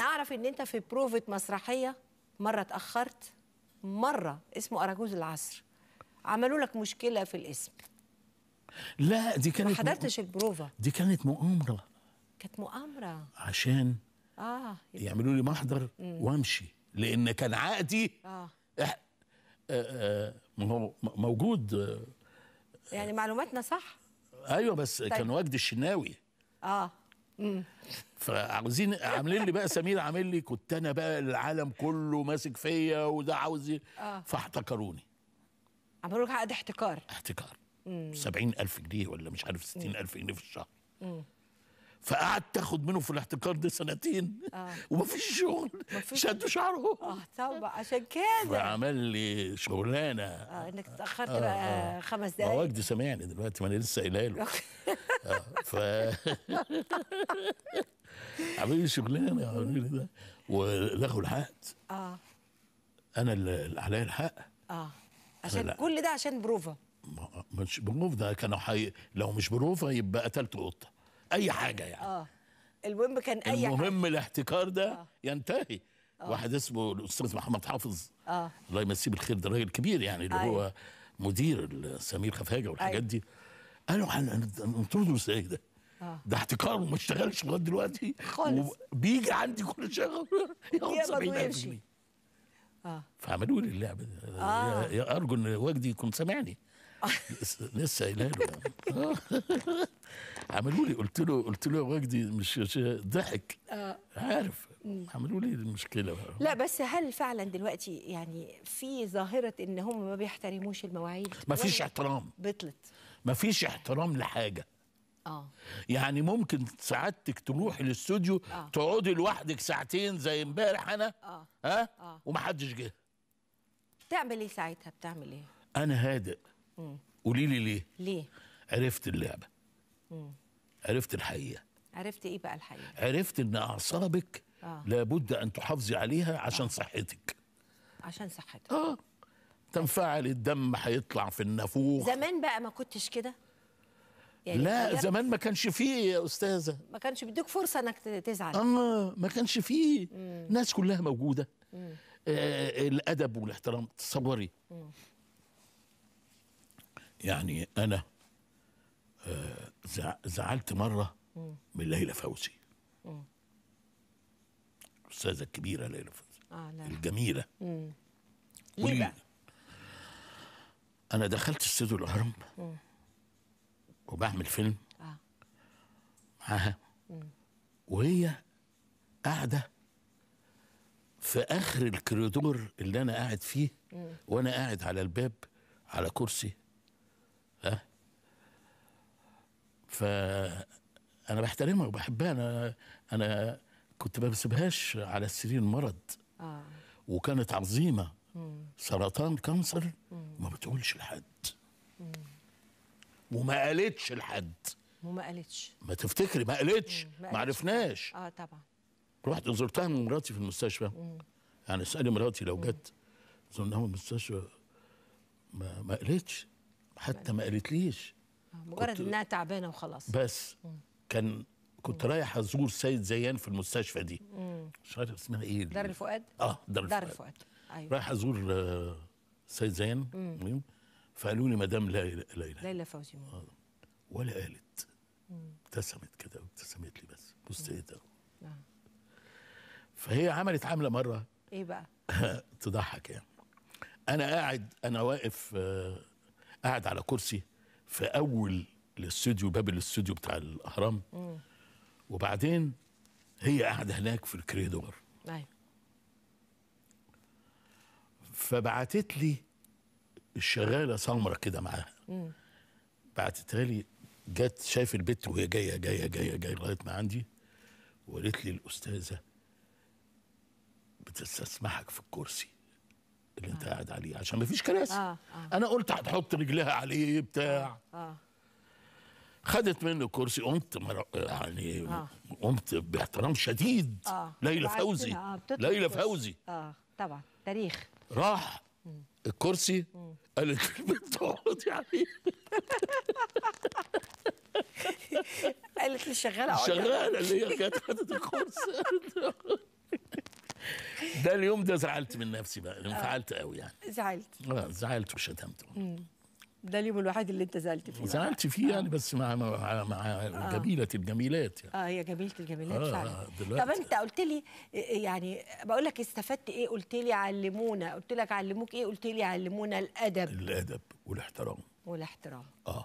اعرف ان انت في بروفة مسرحيه مره اتاخرت مره اسمه اراجوز العصر عملوا لك مشكله في الاسم لا دي كانت ما حضرتش البروفه دي كانت مؤامره كانت مؤامره عشان اه يعملوا لي محضر وامشي لان كان عقدي اه, آه،, آه، ما هو موجود آه، يعني معلوماتنا صح ايوه بس طيب. كان وجد الشناوي اه فعاوزين عاملين لي بقى سمير عامل لي كنت انا بقى العالم كله ماسك فيا وده عاوز آه. فاحتكروني عملوا لك عقد احتكار احتكار سبعين ألف جنيه ولا مش عارف ستين ألف جنيه في الشهر فقعدت اخد منه في الاحتكار ده سنتين آه. ومفيش شغل مفيش... شدوا شعره اه طبعا عشان كده فعمل لي شغلانه اه انك اتاخرت آه. بقى آه. خمس دقايق هو وجدي سامعني دلوقتي ما انا لسه قايلها له ف عاملين الشغلانه عاملين ده ولغوا العقد اه انا اللي عليا الحق اه عشان كل ده عشان بروفا مش بروف ده كانوا حي... لو مش بروفا يبقى قتلت قطه اي آه. حاجه يعني اه المهم كان اي المهم حاجة. المهم الاحتكار ده آه. ينتهي آه. واحد اسمه الاستاذ محمد حافظ آه. الله يمسيه بالخير ده راجل كبير يعني اللي آه. هو مدير سمير خفاجه والحاجات آه. دي قالوا هنطردوا ازاي ده؟ آه. ده احتكار وما اشتغلش لغايه دلوقتي خالص وبيجي عندي كل شهر ياخد 70000 جنيه اه فعملوا لي اللعبه دي آه. يا ارجو ان وجدي يكون سامعني لسه قايلها له يعني. آه. عملوا لي قلت له قلت له يا وجدي مش ضحك آه. عارف عملوا لي المشكله لا بس هل فعلا دلوقتي يعني في ظاهره ان هم ما بيحترموش المواعيد ما فيش احترام بطلت مفيش احترام لحاجه اه يعني ممكن سعادتك تروحي للاستوديو آه. تقعدي لوحدك ساعتين زي امبارح انا اه ها آه. ومحدش جه بتعمل ايه ساعتها بتعمل ايه انا هادئ قولي لي ليه ليه عرفت اللعبه مم. عرفت الحقيقه عرفت ايه بقى الحقيقه عرفت ان اعصابك آه. لابد ان تحافظي عليها عشان أوه. صحتك عشان صحتك اه تنفعل الدم هيطلع في النافوخ زمان بقى ما كنتش كده يعني لا زمان ما كانش فيه يا استاذه ما كانش بيديك فرصه انك تزعل اه ما كانش فيه مم. الناس كلها موجوده آه،, آه الادب والاحترام تصوري يعني انا آه زعلت مره مم. من ليلى فوزي الاستاذه الكبيره ليلى فوزي آه الجميله مم. ليه بقى انا دخلت استوديو الهرم وبعمل فيلم آه. معاها وهي قاعده في اخر الكريدور اللي انا قاعد فيه وانا قاعد على الباب على كرسي ها فانا بحترمها وبحبها انا انا كنت ما بسيبهاش على السرير مرض آه. وكانت عظيمه سرطان كانسر ما بتقولش لحد وما قالتش لحد وما قالتش ما تفتكري ما قالتش ما عرفناش اه طبعا رحت زرتها من مراتي في المستشفى مم. يعني اسالي مراتي لو جت زرناها من المستشفى ما ما قالتش حتى ما قالتليش آه، مجرد انها تعبانه وخلاص بس مم. كان كنت رايح ازور سيد زيان في المستشفى دي مش عارف اسمها ايه دار الفؤاد اه دار الفؤاد, دار الفؤاد. أيوة. رايح ازور آه، سيد زين مم. فقالوا لي مدام ليلى ليلى ليلى فوزي آه. ولا قالت ابتسمت كده ابتسمت لي بس بص ايه ده فهي عملت عامله مره ايه بقى تضحك يعني انا قاعد انا واقف آه قاعد على كرسي في اول الاستوديو باب الاستوديو بتاع الاهرام مم. وبعدين هي قاعده هناك في الكريدور ايوه فبعتت لي الشغاله سمره كده معاها بعتتها لي جت شايف البت وهي جايه جايه جايه جايه لغايه ما عندي وقالت لي الاستاذه بتستسمحك في الكرسي اللي انت آه. قاعد عليه عشان مفيش كراسي آه. آه. انا قلت هتحط رجلها عليه بتاع آه. آه. خدت منه كرسي قمت مر... يعني آه. قمت باحترام شديد آه. ليلى فوزي آه. ليلى فوزي اه طبعا تاريخ راح الكرسي قال الكلمة بتقعدي عليه قالت لي شغاله شغاله اللي هي كانت خدت الكرسي ده اليوم ده زعلت من نفسي بقى آه. انفعلت قوي يعني زعلت اه زعلت وشتمت ده اليوم الوحيد اللي انت زعلت فيه زعلت فيه يعني بس مع مع, مع آه. جميله الجميلات يعني اه هي جميله الجميلات آه فعلا طب انت قلت لي يعني بقول لك استفدت ايه قلت لي علمونا قلت لك علموك ايه قلت لي علمونا الادب الادب والاحترام والاحترام اه